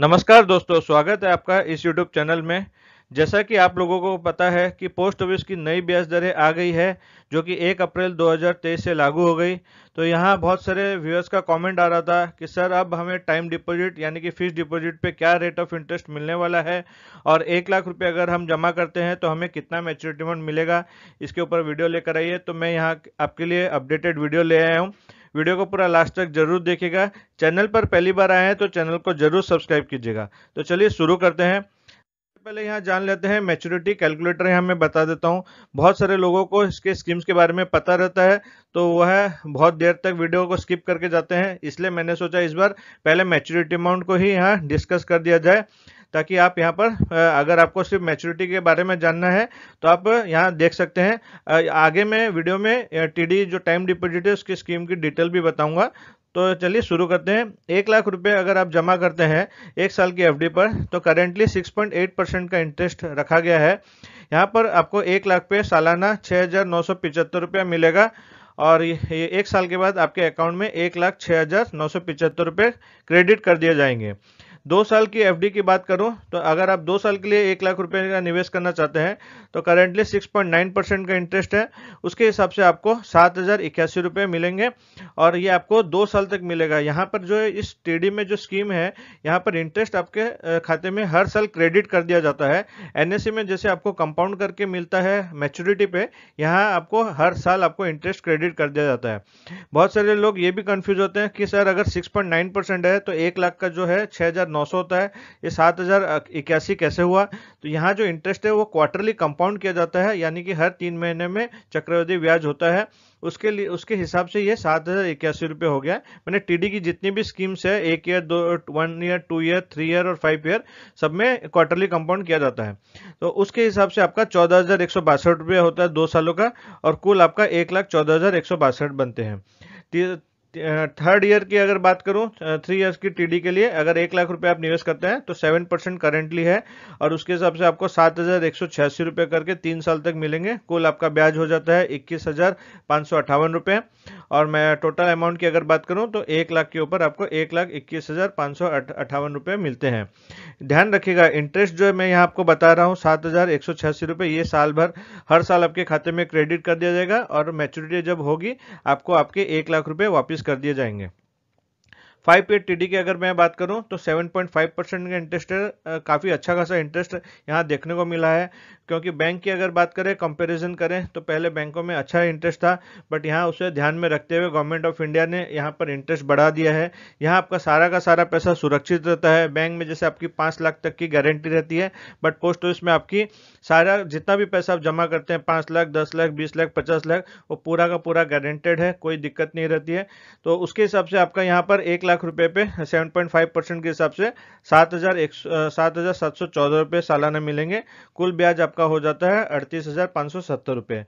नमस्कार दोस्तों स्वागत है आपका इस यूट्यूब चैनल में जैसा कि आप लोगों को पता है कि पोस्ट ऑफिस की नई ब्याज दरें आ गई है जो कि 1 अप्रैल 2023 से लागू हो गई तो यहाँ बहुत सारे व्यूअर्स का कमेंट आ रहा था कि सर अब हमें टाइम डिपॉजिट यानी कि फिक्स डिपॉजिट पे क्या रेट ऑफ इंटरेस्ट मिलने वाला है और एक लाख रुपये अगर हम जमा करते हैं तो हमें कितना मेच्योरिटी मिलेगा इसके ऊपर वीडियो लेकर आइए तो मैं यहाँ आपके लिए अपडेटेड वीडियो ले आया हूँ वीडियो को पूरा लास्ट तक जरूर देखेगा चैनल पर पहली बार आए हैं तो चैनल को जरूर सब्सक्राइब कीजिएगा तो चलिए शुरू करते हैं पहले यहाँ जान लेते हैं मैच्योरिटी कैलकुलेटर यहाँ मैं बता देता हूँ बहुत सारे लोगों को इसके स्कीम्स के बारे में पता रहता है तो वह बहुत देर तक वीडियो को स्किप करके जाते हैं इसलिए मैंने सोचा इस बार पहले मैच्योरिटी अमाउंट को ही यहाँ डिस्कस कर दिया जाए ताकि आप यहाँ पर अगर आपको सिर्फ मैच्योरिटी के बारे में जानना है तो आप यहाँ देख सकते हैं आगे मैं वीडियो में टीडी जो टाइम डिपोजिट है उसकी स्कीम की डिटेल भी बताऊँगा तो चलिए शुरू करते हैं एक लाख रुपए अगर आप जमा करते हैं एक साल की एफडी पर तो करेंटली 6.8 परसेंट का इंटरेस्ट रखा गया है यहाँ पर आपको एक लाख पे सालाना छः हज़ार रुपया मिलेगा और ये एक साल के बाद आपके अकाउंट में एक लाख छः हज़ार नौ सौ पिचहत्तर रुपये क्रेडिट कर दिए जाएंगे दो साल की एफडी की बात करूं तो अगर आप दो साल के लिए एक लाख रुपए का निवेश करना चाहते हैं तो करेंटली 6.9 परसेंट का इंटरेस्ट है उसके हिसाब से आपको सात हजार इक्यासी रुपये मिलेंगे और ये आपको दो साल तक मिलेगा यहाँ पर जो इस टी में जो स्कीम है यहाँ पर इंटरेस्ट आपके खाते में हर साल क्रेडिट कर दिया जाता है एन e में जैसे आपको कंपाउंड करके मिलता है मेच्योरिटी पे यहाँ आपको हर साल आपको इंटरेस्ट क्रेडिट कर दिया जाता है बहुत सारे लोग ये भी कंफ्यूज होते हैं कि सर अगर 6.9 परसेंट है तो एक लाख का जो है छः हजार 900 होता है ये सात हज़ार इक्यासी कैसे हुआ तो यहाँ जो इंटरेस्ट है वो क्वार्टरली कंपाउंड किया जाता है यानी कि हर तीन महीने में चक्रवृद्धि ब्याज होता है उसके लिए उसके हिसाब से ये सात हज़ार इक्यासी रुपये हो गया मैंने टीडी की जितनी भी स्कीम्स है एक ईयर दो one year two year three year और फाइव ईयर सब में क्वार्टरली कंपाउंड किया जाता है तो उसके हिसाब से आपका चौदह हज़ार एक सौ बासठ रुपये होता है दो सालों का और कुल आपका एक लाख चौदह हज़ार एक सौ बासठ बनते हैं थर्ड ईयर की अगर बात करूं थ्री इयर्स की टीडी के लिए अगर एक लाख रुपए आप निवेश करते हैं तो सेवन परसेंट करेंटली है और उसके हिसाब से आपको सात हजार एक सौ छियासी रुपये करके तीन साल तक मिलेंगे कुल आपका ब्याज हो जाता है इक्कीस हजार पाँच सौ अट्ठावन रुपये और मैं टोटल अमाउंट की अगर बात करूँ तो एक लाख के ऊपर आपको एक लाख इक्कीस हज़ार पाँच सौ अट्ठावन रुपये मिलते हैं ध्यान रखिएगा इंटरेस्ट जो है मैं यहाँ आपको बता रहा हूँ सात हज़ार एक सौ छियासी रुपये ये साल भर हर साल आपके खाते में क्रेडिट कर दिया जाएगा और मेच्योरिटी जब होगी आपको आपके एक लाख रुपये वापिस कर दिए जाएंगे फाइव पीरियड टीडी की अगर मैं बात करूं तो 7.5 परसेंट का इंटरेस्ट काफ़ी अच्छा खासा इंटरेस्ट यहां देखने को मिला है क्योंकि बैंक की अगर बात करें कंपैरिजन करें तो पहले बैंकों में अच्छा इंटरेस्ट था बट यहां उसे ध्यान में रखते हुए गवर्नमेंट ऑफ इंडिया ने यहां पर इंटरेस्ट बढ़ा दिया है यहाँ आपका सारा का सारा पैसा सुरक्षित रहता है बैंक में जैसे आपकी पाँच लाख तक की गारंटी रहती है बट पोस्ट ऑफिस में आपकी सारा जितना भी पैसा आप जमा करते हैं पाँच लाख दस लाख बीस लाख पचास लाख वो पूरा का पूरा गारंटेड है कोई दिक्कत नहीं रहती है तो उसके हिसाब से आपका यहाँ पर एक लाख लाख रुपए पे 7.5 परसेंट के हिसाब से सात हजार सात हजार सात सौ चौदह सालाना मिलेंगे कुल ब्याज आपका हो जाता है अड़तीस हजार पाँच सौ सत्तर रुपये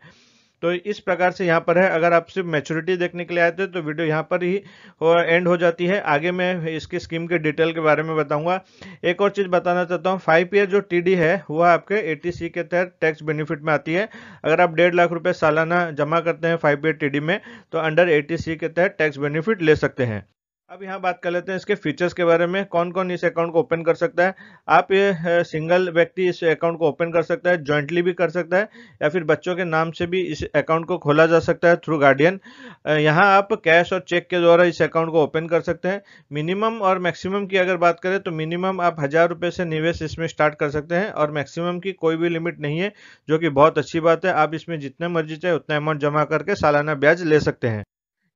तो इस प्रकार से यहाँ पर है अगर आप सिर्फ मैच्योरिटी देखने के लिए आए थे तो वीडियो यहाँ पर ही हो, एंड हो जाती है आगे मैं इसकी स्कीम के डिटेल के बारे में बताऊंगा एक और चीज़ बताना चाहता हूँ फाइव ईयर जो टीडी है वह आपके एटीसी के तहत टैक्स बेनिफिट में आती है अगर आप डेढ़ लाख रुपये सालाना जमा करते हैं फाइव ईयर टी में तो अंडर ए के तहत टैक्स बेनिफिट ले सकते हैं अब यहाँ बात कर लेते हैं इसके फीचर्स के बारे में कौन कौन इस अकाउंट को ओपन कर सकता है आप ये सिंगल व्यक्ति इस अकाउंट को ओपन कर सकता है जॉइंटली भी कर सकता है या फिर बच्चों के नाम से भी इस अकाउंट को खोला जा सकता है थ्रू गार्डियन यहाँ आप कैश और चेक के द्वारा इस अकाउंट को ओपन कर सकते हैं मिनिमम और मैक्सिमम की अगर बात करें तो मिनिमम आप हज़ार रुपये से निवेश इसमें स्टार्ट कर सकते हैं और मैक्सिमम की कोई भी लिमिट नहीं है जो कि बहुत अच्छी बात है आप इसमें जितना मर्जी चाहे उतना अमाउंट जमा करके सालाना ब्याज ले सकते हैं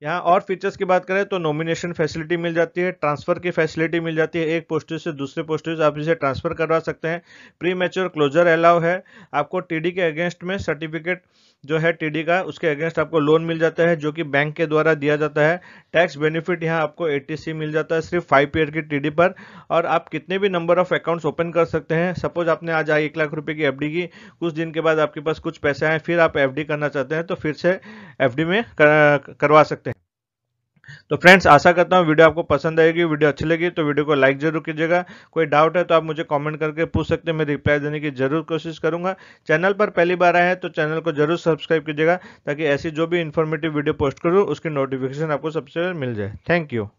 यहाँ और फीचर्स की बात करें तो नॉमिनेशन फैसिलिटी मिल जाती है ट्रांसफर की फैसिलिटी मिल जाती है एक पोस्टेज से दूसरे पोस्टेज आप इसे ट्रांसफर करवा सकते हैं प्री मेच्योर क्लोजर अलाउ है आपको टीडी के अगेंस्ट में सर्टिफिकेट जो है टीडी का उसके अगेंस्ट आपको लोन मिल जाता है जो कि बैंक के द्वारा दिया जाता है टैक्स बेनिफिट यहाँ आपको एटीसी मिल जाता है सिर्फ फाइव ईयर की टीडी पर और आप कितने भी नंबर ऑफ अकाउंट्स ओपन कर सकते हैं सपोज आपने आज आई एक लाख रुपये की एफडी की कुछ दिन के बाद आपके पास कुछ पैसे आए फिर आप एफ करना चाहते हैं तो फिर से एफ में करवा सकते हैं तो फ्रेंड्स आशा करता हूँ वीडियो आपको पसंद आएगी वीडियो अच्छी लगी तो वीडियो को लाइक जरूर कीजिएगा कोई डाउट है तो आप मुझे कॉमेंट करके पूछ सकते हैं मैं रिप्लाई देने की जरूर कोशिश करूंगा चैनल पर पहली बार आए हैं तो चैनल को जरूर सब्सक्राइब कीजिएगा ताकि ऐसी जो भी इन्फॉर्मेटिव वीडियो पोस्ट करूँ उसकी नोटिफिकेशन आपको सबसे मिल जाए थैंक यू